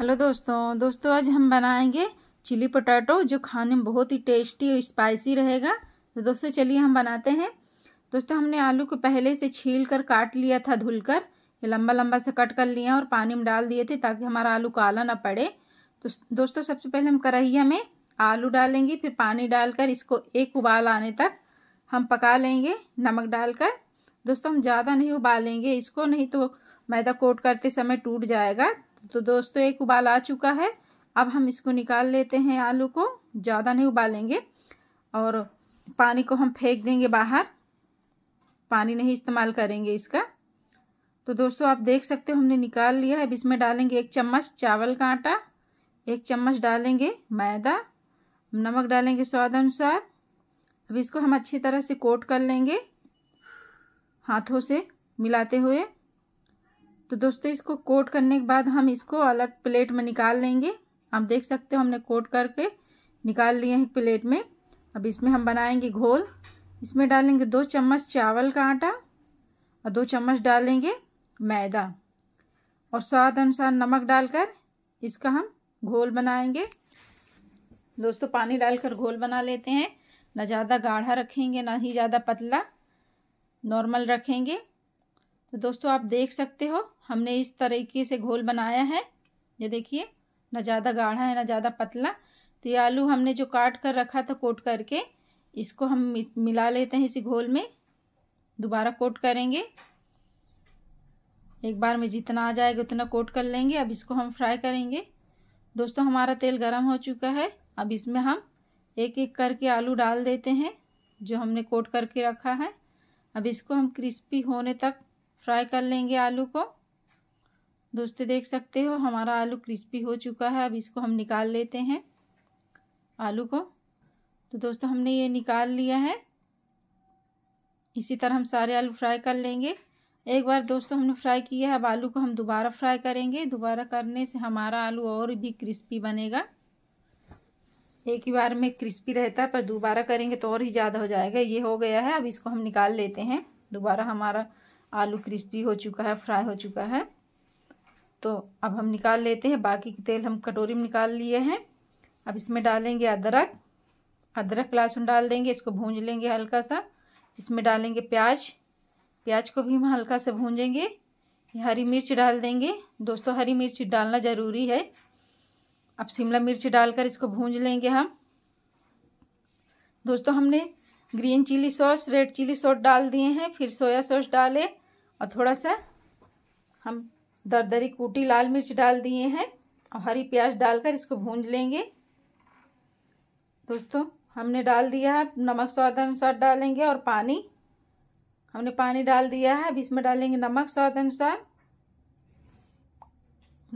hello दोस्तों दोस्तों आज हम बनाएंगे चिली पोटैटो जो खाने में बहुत ही टेस्टी और स्पाइसी रहेगा तो दोस्तों चलिए हम बनाते हैं दोस्तों हमने आलू को पहले से छील कर काट लिया था धुलकर ये लंबा लंबा से कट कर लिया और पानी में डाल दिए थे ताकि हमारा आलू काला ना पड़े तो दोस्तों सबसे पहले हम करहिया में आलू डालेंगे फिर पानी डालकर इसको एक उबाल आने तक हम पका लेंगे नमक डालकर दोस्तों हम ज़्यादा नहीं उबालेंगे इसको नहीं तो मैदा कोट करते समय टूट जाएगा तो दोस्तों एक उबाल आ चुका है अब हम इसको निकाल लेते हैं आलू को ज़्यादा नहीं उबालेंगे और पानी को हम फेंक देंगे बाहर पानी नहीं इस्तेमाल करेंगे इसका तो दोस्तों आप देख सकते हो हमने निकाल लिया है अब इसमें डालेंगे एक चम्मच चावल का आटा एक चम्मच डालेंगे मैदा नमक डालेंगे स्वाद अनुसार अब इसको हम अच्छी तरह से कोट कर लेंगे हाथों से मिलाते हुए तो दोस्तों इसको कोट करने के बाद हम इसको अलग प्लेट में निकाल लेंगे आप देख सकते हो हमने कोट करके निकाल लिए हैं प्लेट में अब इसमें हम बनाएंगे घोल इसमें डालेंगे दो चम्मच चावल का आटा और दो चम्मच डालेंगे मैदा और स्वाद अनुसार नमक डालकर इसका हम घोल बनाएंगे दोस्तों पानी डालकर घोल बना लेते हैं ना ज़्यादा गाढ़ा रखेंगे ना ही ज़्यादा पतला नॉर्मल रखेंगे तो दोस्तों आप देख सकते हो हमने इस तरीके से घोल बनाया है ये देखिए ना ज़्यादा गाढ़ा है ना ज़्यादा पतला तो ये आलू हमने जो काट कर रखा था कोट करके इसको हम मिला लेते हैं इसी घोल में दोबारा कोट करेंगे एक बार में जितना आ जाएगा उतना कोट कर लेंगे अब इसको हम फ्राई करेंगे दोस्तों हमारा तेल गर्म हो चुका है अब इसमें हम एक एक करके आलू डाल देते हैं जो हमने कोट करके रखा है अब इसको हम क्रिस्पी होने तक फ्राई कर लेंगे आलू को दोस्तों देख सकते हो हमारा आलू क्रिस्पी हो चुका है अब इसको हम निकाल लेते हैं आलू को तो दोस्तों हमने ये निकाल लिया है इसी तरह हम सारे आलू फ्राई कर लेंगे एक बार दोस्तों हमने फ्राई किया है अब आलू को हम दोबारा फ्राई करेंगे दोबारा करने से हमारा आलू और भी क्रिस्पी बनेगा एक ही बार में क्रिस्पी रहता है पर दोबारा करेंगे तो और ही ज़्यादा हो जाएगा ये हो गया है अब इसको हम निकाल लेते हैं दोबारा हमारा आलू क्रिस्पी हो चुका है फ्राई हो चुका है तो अब हम निकाल लेते हैं बाकी के तेल हम कटोरी में निकाल लिए हैं अब इसमें डालेंगे अदरक अदरक लहसुन डाल देंगे इसको भूंज लेंगे हल्का सा इसमें डालेंगे प्याज प्याज को भी हम हल्का से भूंजेंगे हरी मिर्च डाल देंगे दोस्तों हरी मिर्च डालना ज़रूरी है अब शिमला मिर्च डालकर इसको भूंज लेंगे हम दोस्तों हमने green chilli sauce red chilli sauce डाल दिए हैं फिर सोया सॉस डाले और थोड़ा सा हम दरदरी कूटी लाल मिर्च डाल दिए हैं और हरी प्याज डालकर इसको भूंज लेंगे दोस्तों हमने डाल दिया है नमक स्वाद अनुसार डालेंगे और पानी हमने पानी डाल दिया है अब इसमें डालेंगे नमक स्वाद अनुसार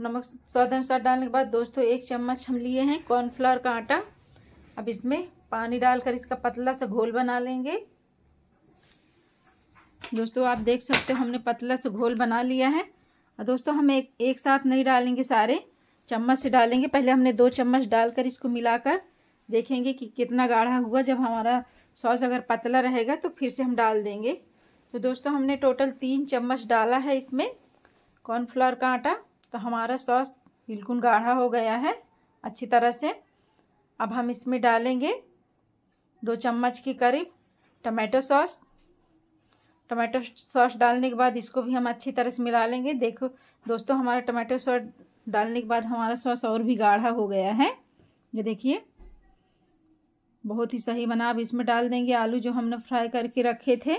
नमक स्वाद अनुसार डालने के बाद दोस्तों एक चम्मच हम लिए हैं कॉर्नफ्लावर का आटा अब इसमें पानी डालकर इसका पतला सा घोल बना लेंगे दोस्तों आप देख सकते हो हमने पतला सा घोल बना लिया है और दोस्तों हम एक एक साथ नहीं डालेंगे सारे चम्मच से डालेंगे पहले हमने दो चम्मच डालकर इसको मिलाकर देखेंगे कि कितना गाढ़ा हुआ जब हमारा सॉस अगर पतला रहेगा तो फिर से हम डाल देंगे तो दोस्तों हमने टोटल तीन चम्मच डाला है इसमें कॉर्नफ्लावर का आटा तो हमारा सॉस बिल्कुल गाढ़ा हो गया है अच्छी तरह से अब हम इसमें डालेंगे दो चम्मच के करीब टमाटो सॉस टमाटो सॉस डालने के बाद इसको भी हम अच्छी तरह से मिला लेंगे देखो दोस्तों हमारा टमाटो सॉस डालने के बाद हमारा सॉस और भी गाढ़ा हो गया है ये देखिए बहुत ही सही बना अब इसमें डाल देंगे आलू जो हमने फ्राई करके रखे थे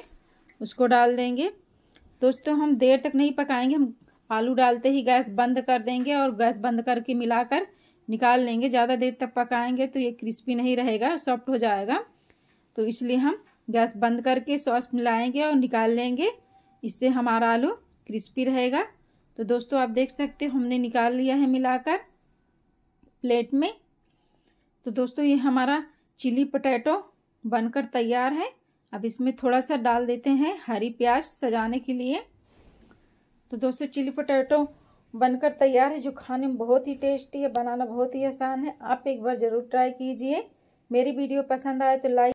उसको डाल देंगे दोस्तों हम देर तक नहीं पकाएंगे हम आलू डालते ही गैस बंद कर देंगे और गैस बंद करके मिलाकर निकाल लेंगे ज़्यादा देर तक पकाएंगे तो ये क्रिस्पी नहीं रहेगा सॉफ्ट हो जाएगा तो इसलिए हम गैस बंद करके सॉस मिलाएंगे और निकाल लेंगे इससे हमारा आलू क्रिस्पी रहेगा तो दोस्तों आप देख सकते हो हमने निकाल लिया है मिलाकर प्लेट में तो दोस्तों ये हमारा चिली पोटैटो बनकर तैयार है अब इसमें थोड़ा सा डाल देते हैं हरी प्याज सजाने के लिए तो दोस्तों चिली पोटैटो बनकर तैयार है जो खाने में बहुत ही टेस्टी है बनाना बहुत ही आसान है आप एक बार ज़रूर ट्राई कीजिए मेरी वीडियो पसंद आए तो लाइक